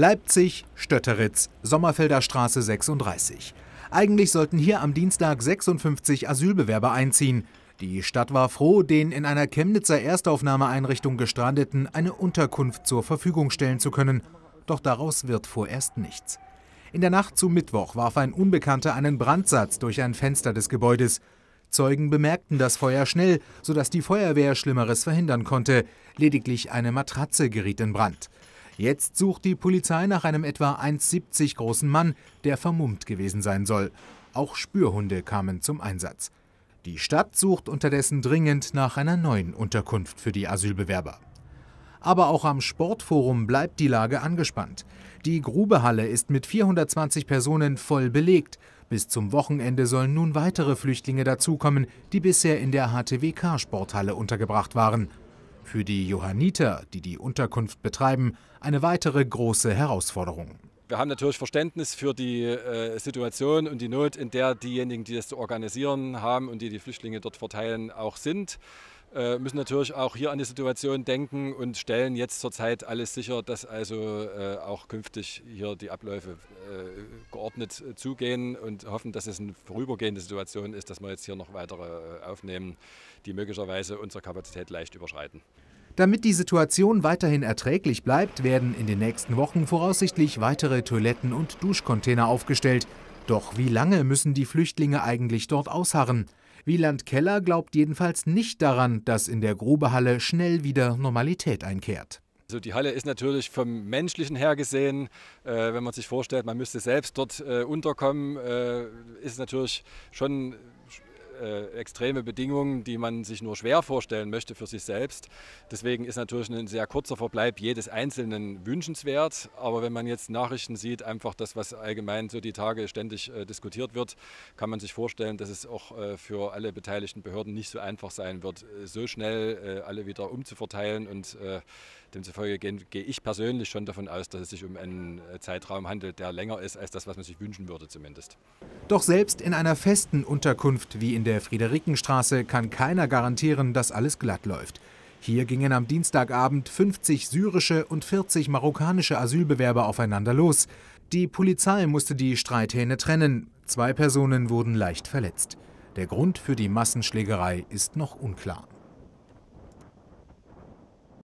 Leipzig, Stötteritz, Sommerfelder Straße 36. Eigentlich sollten hier am Dienstag 56 Asylbewerber einziehen. Die Stadt war froh, den in einer Chemnitzer Erstaufnahmeeinrichtung gestrandeten eine Unterkunft zur Verfügung stellen zu können. Doch daraus wird vorerst nichts. In der Nacht zu Mittwoch warf ein Unbekannter einen Brandsatz durch ein Fenster des Gebäudes. Zeugen bemerkten das Feuer schnell, sodass die Feuerwehr Schlimmeres verhindern konnte. Lediglich eine Matratze geriet in Brand. Jetzt sucht die Polizei nach einem etwa 1,70 großen Mann, der vermummt gewesen sein soll. Auch Spürhunde kamen zum Einsatz. Die Stadt sucht unterdessen dringend nach einer neuen Unterkunft für die Asylbewerber. Aber auch am Sportforum bleibt die Lage angespannt. Die Grubehalle ist mit 420 Personen voll belegt. Bis zum Wochenende sollen nun weitere Flüchtlinge dazukommen, die bisher in der HTWK-Sporthalle untergebracht waren für die Johanniter, die die Unterkunft betreiben, eine weitere große Herausforderung. Wir haben natürlich Verständnis für die äh, Situation und die Not, in der diejenigen, die das zu organisieren haben und die die Flüchtlinge dort verteilen, auch sind äh, müssen natürlich auch hier an die Situation denken und stellen jetzt zurzeit alles sicher, dass also äh, auch künftig hier die Abläufe äh, geordnet äh, zugehen und hoffen, dass es eine vorübergehende Situation ist, dass wir jetzt hier noch weitere äh, aufnehmen, die möglicherweise unsere Kapazität leicht überschreiten. Damit die Situation weiterhin erträglich bleibt, werden in den nächsten Wochen voraussichtlich weitere Toiletten und Duschcontainer aufgestellt. Doch wie lange müssen die Flüchtlinge eigentlich dort ausharren? Wieland Keller glaubt jedenfalls nicht daran, dass in der Grubehalle schnell wieder Normalität einkehrt. Also die Halle ist natürlich vom Menschlichen her gesehen, äh, wenn man sich vorstellt, man müsste selbst dort äh, unterkommen, äh, ist natürlich schon äh, extreme Bedingungen, die man sich nur schwer vorstellen möchte für sich selbst. Deswegen ist natürlich ein sehr kurzer Verbleib jedes Einzelnen wünschenswert. Aber wenn man jetzt Nachrichten sieht, einfach das, was allgemein so die Tage ständig äh, diskutiert wird, kann man sich vorstellen, dass es auch äh, für alle beteiligten Behörden nicht so einfach sein wird, äh, so schnell äh, alle wieder umzuverteilen. Und äh, demzufolge gehe geh ich persönlich schon davon aus, dass es sich um einen Zeitraum handelt, der länger ist als das, was man sich wünschen würde zumindest. Doch selbst in einer festen Unterkunft wie in der Friederikenstraße kann keiner garantieren, dass alles glatt läuft. Hier gingen am Dienstagabend 50 syrische und 40 marokkanische Asylbewerber aufeinander los. Die Polizei musste die Streithähne trennen. Zwei Personen wurden leicht verletzt. Der Grund für die Massenschlägerei ist noch unklar.